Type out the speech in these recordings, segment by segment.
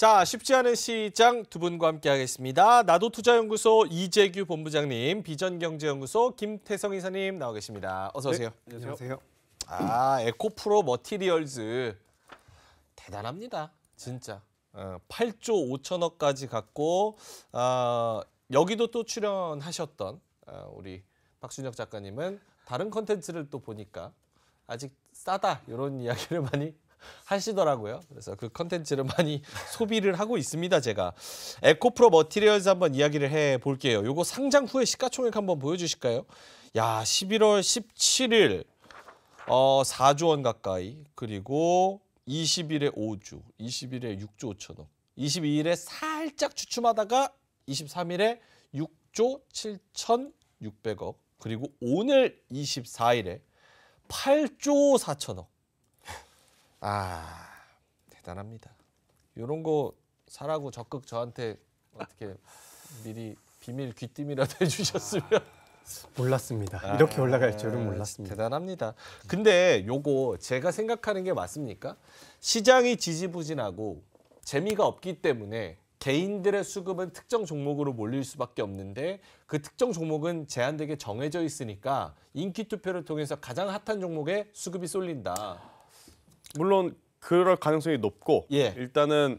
자, 쉽지 않은 시장 두 분과 함께 하겠습니다. 나도 투자연구소 이재규 본부장님, 비전경제연구소 김태성 이사님 나와 계십니다. 어서 오세요. 네, 안녕하세요. 아, 에코프로 머티리얼즈 대단합니다. 진짜. 8조 어, 5천억까지 갖고 어, 여기도 또 출연하셨던 어, 우리 박순혁 작가님은 다른 컨텐츠를 또 보니까 아직 싸다 이런 이야기를 많이 하시더라고요. 그래서 그 컨텐츠를 많이 소비를 하고 있습니다. 제가 에코프로 머티리얼즈 한번 이야기를 해 볼게요. 요거 상장 후에 시가총액 한번 보여주실까요? 야 11월 17일 어 4조 원 가까이 그리고 20일에 5주, 2 0일에 6조 5천억, 22일에 살짝 추춤하다가 23일에 6조 7,600억 그리고 오늘 24일에 8조 4천억 아 대단합니다. 이런 거 사라고 적극 저한테 어떻게 미리 비밀 귀띔이라도 해주셨으면 아, 몰랐습니다. 아, 이렇게 올라갈 줄은 네, 몰랐습니다. 대단합니다. 근데 요거 제가 생각하는 게 맞습니까? 시장이 지지부진하고 재미가 없기 때문에 개인들의 수급은 특정 종목으로 몰릴 수밖에 없는데 그 특정 종목은 제한되게 정해져 있으니까 인기 투표를 통해서 가장 핫한 종목에 수급이 쏠린다. 물론 그럴 가능성이 높고 예. 일단은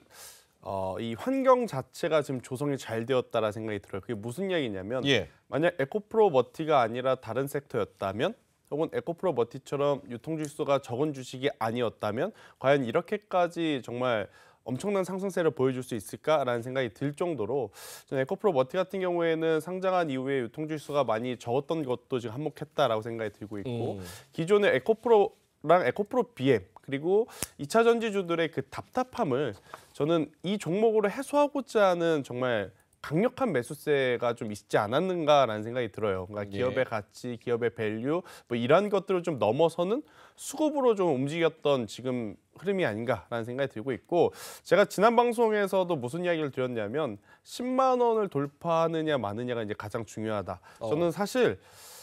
어, 이 환경 자체가 지금 조성이 잘 되었다라는 생각이 들어요. 그게 무슨 얘기냐면 예. 만약 에코프로 머티가 아니라 다른 섹터였다면 혹은 에코프로 머티처럼 유통주식소가 적은 주식이 아니었다면 과연 이렇게까지 정말 엄청난 상승세를 보여줄 수 있을까라는 생각이 들 정도로 에코프로 머티 같은 경우에는 상장한 이후에 유통주식수가 많이 적었던 것도 지금 한몫했다라고 생각이 들고 있고 음. 기존에 에코프로 랑 에코프로 BM 그리고 2차 전지주들의 그 답답함을 저는 이 종목으로 해소하고자 하는 정말 강력한 매수세가 좀 있지 않았는가라는 생각이 들어요. 그러니까 네. 기업의 가치, 기업의 밸류 뭐 이런 것들을 좀 넘어서는 수급으로 좀 움직였던 지금 흐름이 아닌가라는 생각이 들고 있고 제가 지난 방송에서도 무슨 이야기를 드렸냐면 10만 원을 돌파하느냐 마느냐가 이제 가장 중요하다. 저는 어. 사실 어.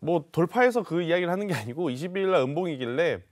뭐 돌파해서 그 이야기를 하는 게 아니고 22일 날 음봉이길래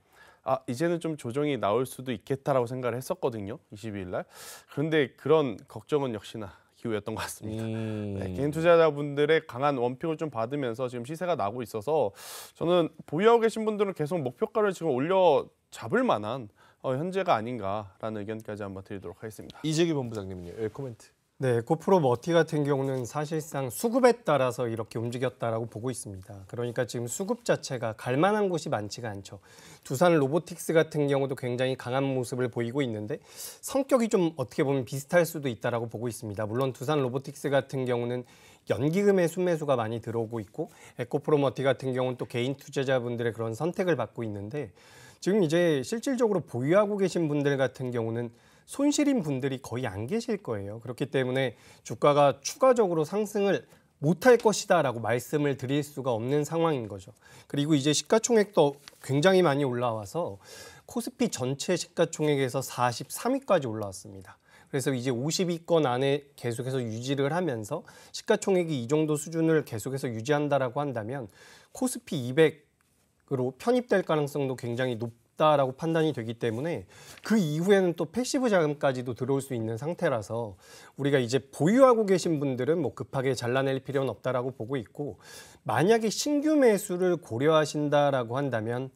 아 이제는 좀 조정이 나올 수도 있겠다라고 생각을 했었거든요. 22일 날. 그런데 그런 걱정은 역시나 기회였던 것 같습니다. 음... 네, 개인 투자자분들의 강한 원평을좀 받으면서 지금 시세가 나고 있어서 저는 보유하고 계신 분들은 계속 목표가를 지금 올려 잡을 만한 어, 현재가 아닌가라는 의견까지 한번 드리도록 하겠습니다. 이재기 본부장님은요, 예, 코멘트. 네, 고프로 머티 같은 경우는 사실상 수급에 따라서 이렇게 움직였다라고 보고 있습니다. 그러니까 지금 수급 자체가 갈만한 곳이 많지가 않죠. 두산 로보틱스 같은 경우도 굉장히 강한 모습을 보이고 있는데 성격이 좀 어떻게 보면 비슷할 수도 있다라고 보고 있습니다. 물론 두산 로보틱스 같은 경우는 연기금의 순매수가 많이 들어오고 있고 에코프로머티 같은 경우는 또 개인 투자자분들의 그런 선택을 받고 있는데 지금 이제 실질적으로 보유하고 계신 분들 같은 경우는 손실인 분들이 거의 안 계실 거예요. 그렇기 때문에 주가가 추가적으로 상승을 못할 것이다라고 말씀을 드릴 수가 없는 상황인 거죠. 그리고 이제 시가총액도 굉장히 많이 올라와서 코스피 전체 시가총액에서 43위까지 올라왔습니다. 그래서 이제 50위권 안에 계속해서 유지를 하면서 시가총액이 이 정도 수준을 계속해서 유지한다라고 한다면 코스피 200으로 편입될 가능성도 굉장히 높 있다라고 판단이 되기 때문에 그 이후에는 또 패시브 자금까지도 들어올 수 있는 상태라서 우리가 이제 보유하고 계신 분들은 뭐 급하게 잘라낼 필요는 없다라고 보고 있고 만약에 신규 매수를 고려하신다라고 한다면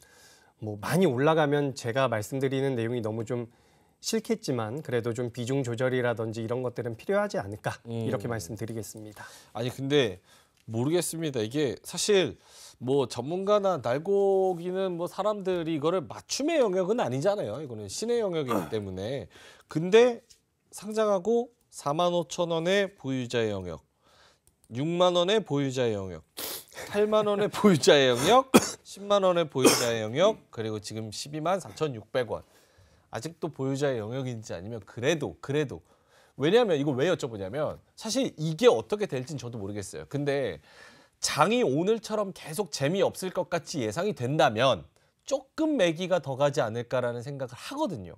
뭐 많이 올라가면 제가 말씀드리는 내용이 너무 좀 싫겠지만 그래도 좀 비중 조절이라든지 이런 것들은 필요하지 않을까 이렇게 음. 말씀드리겠습니다. 아니 근데 모르겠습니다. 이게 사실 뭐 전문가나 날고기는 뭐 사람들이 이거를 맞춤의 영역은 아니잖아요. 이거는 신의 영역이기 네. 때문에. 근데 상장하고 4만 5천 원의 보유자의 영역, 6만 원의 보유자의 영역, 8만 원의 보유자의 영역, 10만 원의 보유자의 영역, 그리고 지금 12만 4,600원. 아직도 보유자의 영역인지 아니면 그래도 그래도 왜냐하면 이거 왜 여쭤보냐면 사실 이게 어떻게 될지는 저도 모르겠어요. 근데 장이 오늘처럼 계속 재미없을 것 같이 예상이 된다면 조금 매기가 더 가지 않을까라는 생각을 하거든요.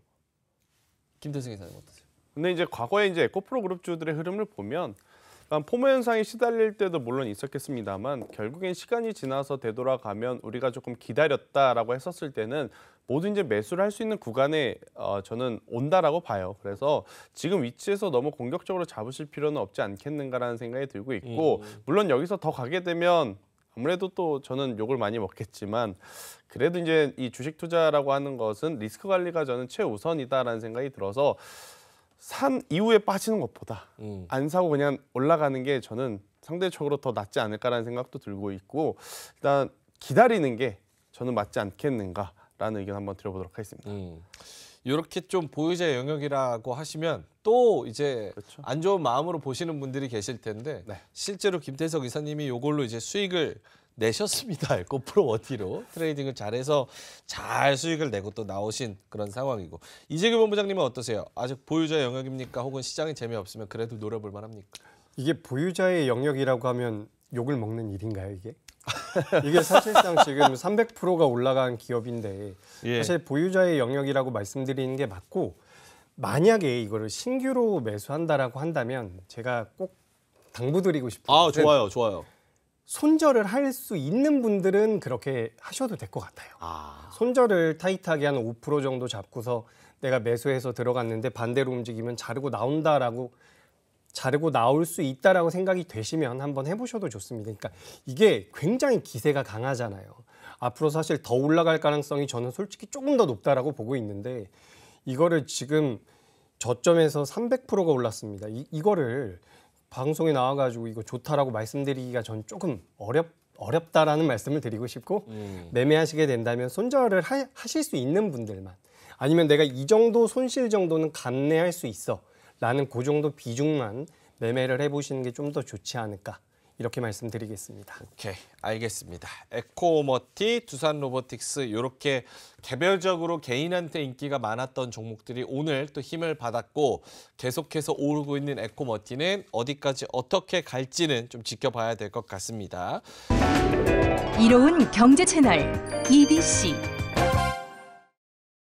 김태승 기사님 어떠세요? 근데 이제 과거에 이제 에코프로 그룹주들의 흐름을 보면 포모 현상이 시달릴 때도 물론 있었겠습니다만 결국엔 시간이 지나서 되돌아가면 우리가 조금 기다렸다라고 했었을 때는 모두 이제 매수를 할 수 있는 구간에 어, 저는 온다라고 봐요. 그래서 지금 위치에서 너무 공격적으로 잡으실 필요는 없지 않겠는가라는 생각이 들고 있고 음. 물론 여기서 더 가게 되면 아무래도 또 저는 욕을 많이 먹겠지만 그래도 이제 이 주식 투자라고 하는 것은 리스크 관리가 저는 최우선이다라는 생각이 들어서 산 이후에 빠지는 것보다 음. 안 사고 그냥 올라가는 게 저는 상대적으로 더 낫지 않을까라는 생각도 들고 있고 일단 기다리는 게 저는 맞지 않겠는가라는 의견 한번 드려보도록 하겠습니다. 음. 이렇게 좀 보유자 영역이라고 하시면 또 이제 그렇죠. 안 좋은 마음으로 보시는 분들이 계실 텐데 네. 실제로 김태석 이사님이 이걸로 이제 수익을 내셨습니다. 고프로 워티로 트레이딩을 잘해서 잘 수익을 내고 또 나오신 그런 상황이고 이재규 본부장님은 어떠세요? 아직 보유자 영역입니까? 혹은 시장이 재미없으면 그래도 노려볼 만합니까? 이게 보유자의 영역이라고 하면 욕을 먹는 일인가요 이게? 이게 사실상 지금 300%가 올라간 기업인데 예. 사실 보유자의 영역이라고 말씀드리는 게 맞고 만약에 이거를 신규로 매수한다라고 한다면 제가 꼭 당부드리고 싶어요. 아 좋아요, 좋아요. 손절을 할 수 있는 분들은 그렇게 하셔도 될 것 같아요. 아. 손절을 타이트하게 한 5% 정도 잡고서 내가 매수해서 들어갔는데 반대로 움직이면 자르고 나온다라고 자르고 나올 수 있다라고 생각이 되시면 한번 해보셔도 좋습니다. 그러니까 이게 굉장히 기세가 강하잖아요. 앞으로 사실 더 올라갈 가능성이 저는 솔직히 조금 더 높다라고 보고 있는데 이거를 지금 저점에서 300%가 올랐습니다. 이, 이거를 방송에 나와가지고 이거 좋다라고 말씀드리기가 전 조금 어렵 어렵다라는 말씀을 드리고 싶고 음. 매매하시게 된다면 손절을 하, 하실 수 있는 분들만 아니면 내가 이 정도 손실 정도는 감내할 수 있어라는 고 그 정도 비중만 매매를 해보시는 게 좀 더 좋지 않을까 이렇게 말씀드리겠습니다. 오케이, 알겠습니다. 에코오머티, 두산 로보틱스 이렇게 개별적으로 개인한테 인기가 많았던 종목들이 오늘 또 힘을 받았고 계속해서 오르고 있는 에코머티는 어디까지 어떻게 갈지는 좀 지켜봐야 될 것 같습니다. 이로운 경제 채널 EBC